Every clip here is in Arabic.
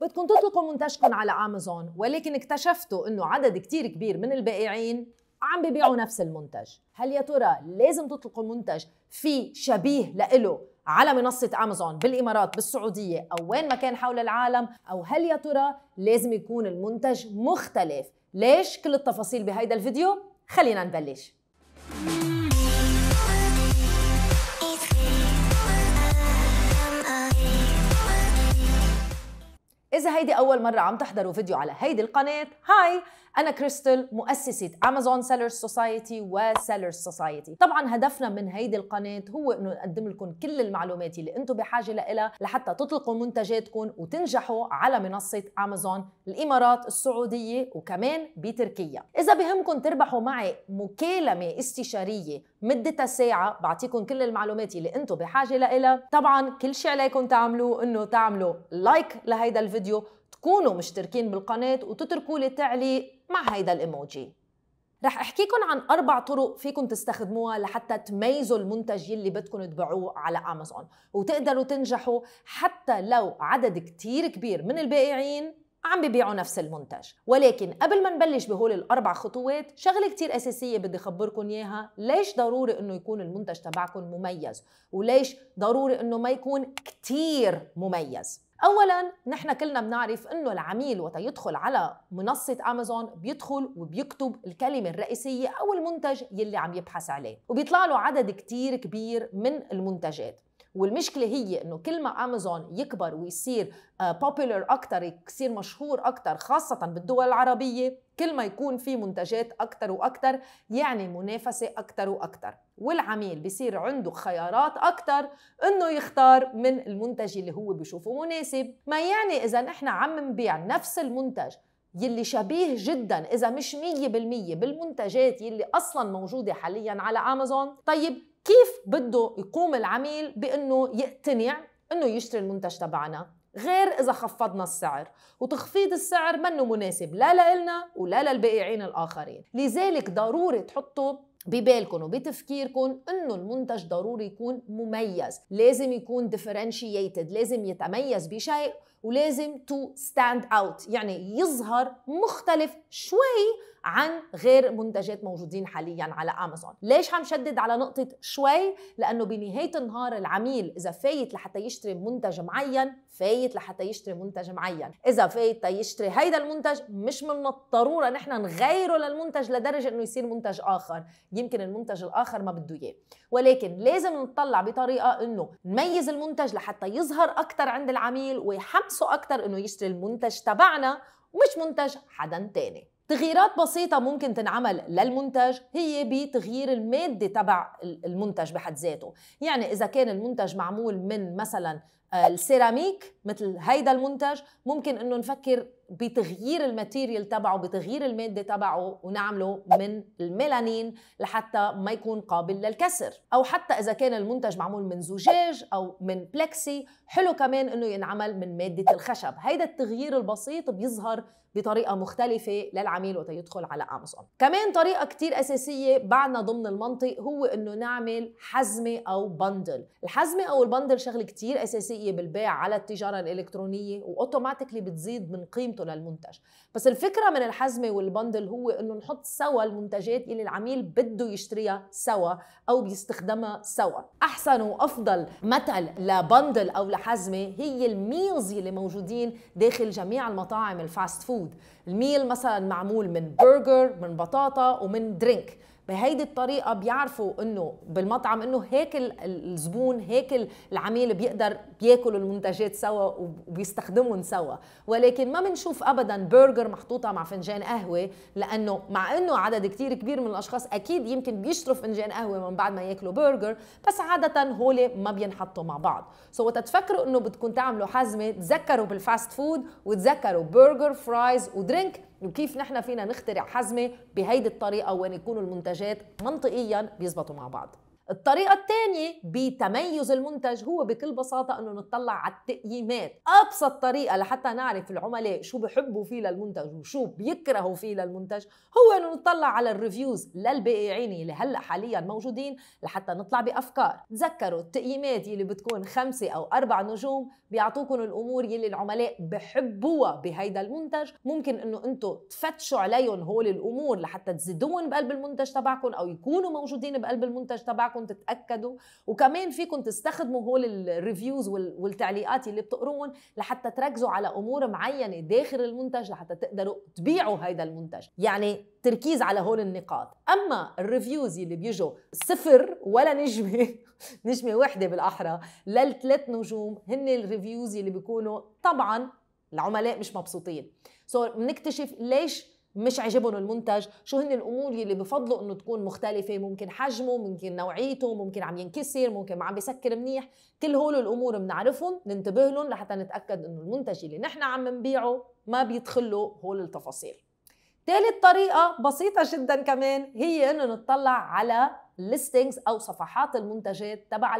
بدكم تطلقوا منتجكم على امازون ولكن اكتشفتوا انه عدد كتير كبير من البائعين عم ببيعوا نفس المنتج هل يا ترى لازم تطلقوا منتج في شبيه لإله على منصة أمازون بالإمارات بالسعودية أو وين ما كان حول العالم أو هل يا ترى لازم يكون المنتج مختلف ليش كل التفاصيل بهيدا الفيديو خلينا نبلش إذا هيدي أول مرة عم تحضروا فيديو على هيدي القناة هاي أنا كريستل مؤسسة أمازون سيلرز سوسايتي وسيلرز سوسايتي طبعا هدفنا من هيدي القناة هو أنه نقدم لكم كل المعلومات اللي أنتم بحاجة لها لحتى تطلقوا منتجاتكم وتنجحوا على منصة أمازون الإمارات السعودية وكمان بتركيا إذا بهمكم تربحوا معي مكالمة استشارية مدتها ساعة بعطيكم كل المعلومات اللي انتم بحاجة لها طبعا كل شيء عليكم تعملوه انه تعملوا لايك لهيدا الفيديو تكونوا مشتركين بالقناة وتتركوا لي تعليق مع هيدا الايموجي رح احكيكم عن اربع طرق فيكم تستخدموها لحتى تميزوا المنتج يلي بدكم تبيعوه على امازون وتقدروا تنجحوا حتى لو عدد كتير كبير من البائعين عم بيبيعوا نفس المنتج ولكن قبل ما نبلش بهول الاربع خطوات شغله كتير اساسيه بدي اخبركم اياها ليش ضروري انه يكون المنتج تبعكم مميز وليش ضروري انه ما يكون كتير مميز اولا نحن كلنا بنعرف انه العميل وقت يدخل على منصه امازون بيدخل وبيكتب الكلمه الرئيسيه او المنتج يلي عم يبحث عليه وبيطلع له عدد كتير كبير من المنتجات والمشكله هي انه كل ما امازون يكبر ويصير بوبولار آه، اكثر يصير مشهور اكثر خاصه بالدول العربيه كل ما يكون في منتجات اكثر واكثر يعني منافسه اكثر واكثر والعميل بصير عنده خيارات اكثر انه يختار من المنتج اللي هو بشوفه مناسب ما يعني اذا نحن عم نبيع نفس المنتج يلي شبيه جدا اذا مش 100% بالمنتجات يلي اصلا موجوده حاليا على امازون طيب كيف بده يقوم العميل بانه يقتنع انه يشتري المنتج تبعنا غير اذا خفضنا السعر وتخفيض السعر منه مناسب لا لإلنا ولا للبائعين الاخرين لذلك ضروري تحطوا ببالكم وبتفكيركم انه المنتج ضروري يكون مميز لازم يكون differentiated لازم يتميز بشيء ولازم تو ستاند اوت يعني يظهر مختلف شوي عن غير منتجات موجودين حاليا على امازون ليش عم شدد على نقطه شوي لانه بنهايه النهار العميل اذا فايت لحتى يشتري منتج معين فايت لحتى يشتري منتج معين اذا فايت يشتري هيدا المنتج مش من الضروره نحن نغيره للمنتج لدرجه انه يصير منتج اخر يمكن المنتج الاخر ما بده اياه ولكن لازم نطلع بطريقه انه نميز المنتج لحتى يظهر اكثر عند العميل ويحمسه اكثر انه يشتري المنتج تبعنا مش منتج حدا تاني تغييرات بسيطة ممكن تنعمل للمنتج هي بتغيير المادة تبع المنتج بحد ذاته يعني إذا كان المنتج معمول من مثلا آه، السيراميك مثل هيدا المنتج ممكن انه نفكر بتغيير الماتيريال تبعه بتغيير الماده تبعه ونعمله من الميلانين لحتى ما يكون قابل للكسر او حتى اذا كان المنتج معمول من زجاج او من بلكسي حلو كمان انه ينعمل من ماده الخشب هيدا التغيير البسيط بيظهر بطريقه مختلفه للعميل وقت يدخل على امازون كمان طريقه كتير اساسيه بعدنا ضمن المنطق هو انه نعمل حزمه او بندل الحزمه او البندل شغله كتير اساسيه بالبيع على التجاره الالكترونيه واوتوماتيكلي بتزيد من قيمه قيمته للمنتج بس الفكره من الحزمه والبندل هو انه نحط سوا المنتجات اللي العميل بده يشتريها سوا او بيستخدمها سوا احسن وافضل مثل لبندل او لحزمه هي الميلز اللي موجودين داخل جميع المطاعم الفاست فود الميل مثلا معمول من برجر من بطاطا ومن درينك بهيدي الطريقه بيعرفوا انه بالمطعم انه هيك الزبون هيك العميل بيقدر بياكل المنتجات سوا وبيستخدمهم سوا ولكن ما بنشوف ابدا برجر محطوطه مع فنجان قهوه لانه مع انه عدد كتير كبير من الاشخاص اكيد يمكن بيشتروا فنجان قهوه من بعد ما ياكلوا برجر بس عاده هولي ما بينحطوا مع بعض سو تفكروا انه بدكم تعملوا حزمه تذكروا بالفاست فود وتذكروا برجر فرايز ودرينك وكيف نحن فينا نخترع حزمه بهيدي الطريقه وين يكونوا المنتجات منطقيا بيزبطوا مع بعض الطريقة الثانية بتميز المنتج هو بكل بساطة انه نطلع على التقييمات ابسط طريقة لحتى نعرف العملاء شو بحبوا فيه للمنتج وشو بيكرهوا فيه للمنتج هو انه نطلع على الريفيوز للبائعين اللي هلا حاليا موجودين لحتى نطلع بافكار تذكروا التقييمات اللي بتكون خمسة او اربع نجوم بيعطوكم الامور يلي العملاء بحبوها بهيدا المنتج ممكن انه انتم تفتشوا عليهم هول الامور لحتى تزيدوهم بقلب المنتج تبعكم او يكونوا موجودين بقلب المنتج تبعكم تبعكم تتاكدوا وكمان فيكم تستخدموا هول الريفيوز والتعليقات اللي بتقروهم لحتى تركزوا على امور معينه داخل المنتج لحتى تقدروا تبيعوا هذا المنتج يعني تركيز على هول النقاط اما الريفيوز اللي بيجوا صفر ولا نجمه نجمه واحده بالاحرى للثلاث نجوم هن الريفيوز اللي بيكونوا طبعا العملاء مش مبسوطين سو so, بنكتشف ليش مش عجبهم المنتج شو هن الامور يلي بفضلوا انه تكون مختلفه ممكن حجمه ممكن نوعيته ممكن عم ينكسر ممكن ما عم بسكر منيح كل هول الامور بنعرفهم ننتبه لهم لحتى نتاكد انه المنتج اللي نحن عم نبيعه ما بيدخله هول التفاصيل ثالث طريقة بسيطة جدا كمان هي انه نطلع على listings او صفحات المنتجات تبع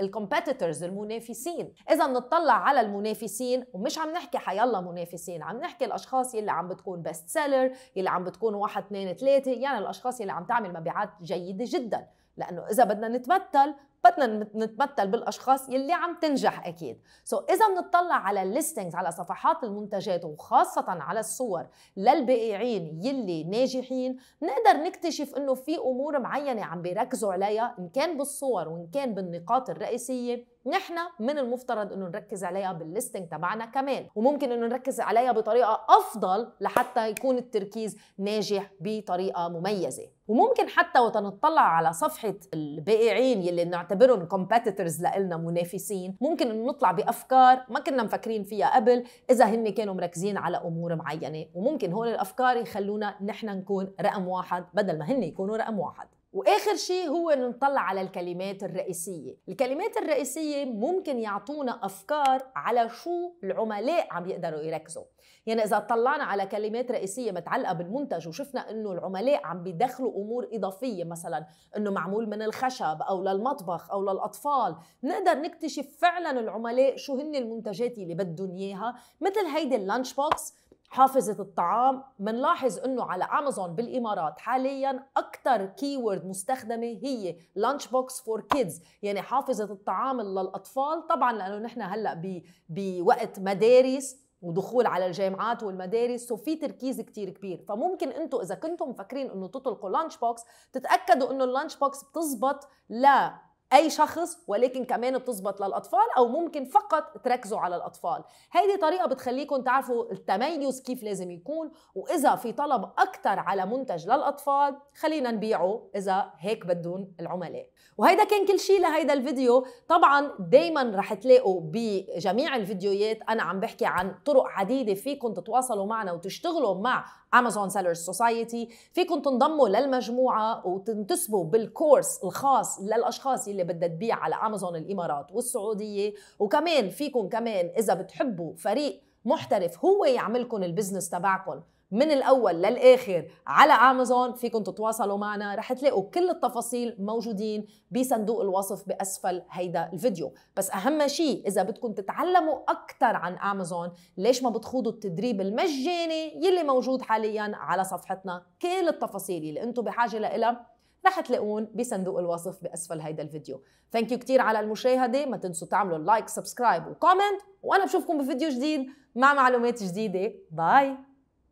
الكومبيتيتورز المنافسين اذا نطلع على المنافسين ومش عم نحكي حيالله منافسين عم نحكي الاشخاص يلي عم بتكون بيست سيلر يلي عم بتكون واحد اثنين ثلاثة يعني الاشخاص يلي عم تعمل مبيعات جيدة جدا لانه اذا بدنا نتمثل بدنا نتمثل بالاشخاص يلي عم تنجح اكيد سو so اذا بنطلع على الليستنجز على صفحات المنتجات وخاصه على الصور للبائعين يلي ناجحين بنقدر نكتشف انه في امور معينه عم بيركزوا عليها ان كان بالصور وان كان بالنقاط الرئيسيه نحن من المفترض انه نركز عليها بالليستنج تبعنا كمان وممكن انه نركز عليها بطريقه افضل لحتى يكون التركيز ناجح بطريقه مميزه وممكن حتى وتنطلع على صفحة البائعين يلي بنعتبرهم كومبيتيتورز لإلنا منافسين ممكن إنه نطلع بأفكار ما كنا مفكرين فيها قبل إذا هن كانوا مركزين على أمور معينة وممكن هول الأفكار يخلونا نحن نكون رقم واحد بدل ما هن يكونوا رقم واحد واخر شيء هو انه نطلع على الكلمات الرئيسيه الكلمات الرئيسيه ممكن يعطونا افكار على شو العملاء عم يقدروا يركزوا يعني اذا طلعنا على كلمات رئيسيه متعلقه بالمنتج وشفنا انه العملاء عم بيدخلوا امور اضافيه مثلا انه معمول من الخشب او للمطبخ او للاطفال نقدر نكتشف فعلا العملاء شو هن المنتجات اللي بدهم اياها مثل هيدي اللانش بوكس حافظة الطعام بنلاحظ أنه على أمازون بالإمارات حاليا أكثر كيورد مستخدمة هي لانش بوكس فور كيدز يعني حافظة الطعام للأطفال طبعا لأنه نحن هلأ بوقت مدارس ودخول على الجامعات والمدارس وفي تركيز كتير كبير فممكن انتم اذا كنتم مفكرين انه تطلقوا لانش بوكس تتاكدوا انه اللانش بوكس بتزبط لا اي شخص ولكن كمان بتظبط للاطفال او ممكن فقط تركزوا على الاطفال هذه طريقه بتخليكم تعرفوا التميز كيف لازم يكون واذا في طلب اكثر على منتج للاطفال خلينا نبيعه اذا هيك بدون العملاء وهيدا كان كل شيء لهيدا الفيديو طبعا دايما رح تلاقوا بجميع الفيديوهات انا عم بحكي عن طرق عديده فيكم تتواصلوا معنا وتشتغلوا مع امازون سيلرز سوسايتي فيكم تنضموا للمجموعه وتنتسبوا بالكورس الخاص للاشخاص اللي بدها تبيع على امازون الامارات والسعوديه وكمان فيكم كمان اذا بتحبوا فريق محترف هو يعملكم البزنس تبعكم من الاول للاخر على امازون فيكم تتواصلوا معنا رح تلاقوا كل التفاصيل موجودين بصندوق الوصف باسفل هيدا الفيديو بس اهم شيء اذا بدكم تتعلموا اكثر عن امازون ليش ما بتخوضوا التدريب المجاني يلي موجود حاليا على صفحتنا كل التفاصيل اللي انتم بحاجه لها رح تلاقون بصندوق الوصف باسفل هيدا الفيديو ثانك يو كثير على المشاهده ما تنسوا تعملوا لايك سبسكرايب وكومنت وانا بشوفكم بفيديو جديد مع معلومات جديده باي